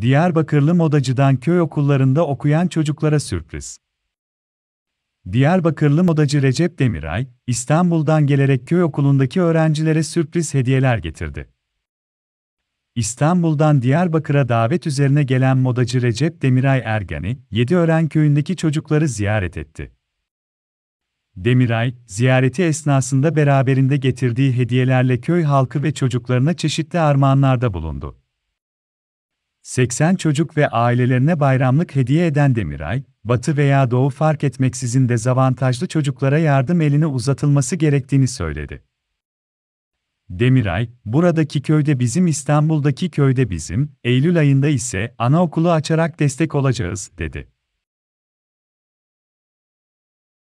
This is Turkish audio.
Diyarbakırlı modacıdan köy okullarında okuyan çocuklara sürpriz. Diyarbakırlı modacı Recep Demiray, İstanbul'dan gelerek köy okulundaki öğrencilere sürpriz hediyeler getirdi. İstanbul'dan Diyarbakır'a davet üzerine gelen modacı Recep Demiray Ergani, Yediören köyündeki çocukları ziyaret etti. Demiray, ziyareti esnasında beraberinde getirdiği hediyelerle köy halkı ve çocuklarına çeşitli armağanlarda bulundu. 80 çocuk ve ailelerine bayramlık hediye eden Demiray, batı veya doğu fark etmeksizin dezavantajlı çocuklara yardım elini uzatılması gerektiğini söyledi. Demiray, buradaki köyde bizim İstanbul'daki köyde bizim, Eylül ayında ise anaokulu açarak destek olacağız, dedi.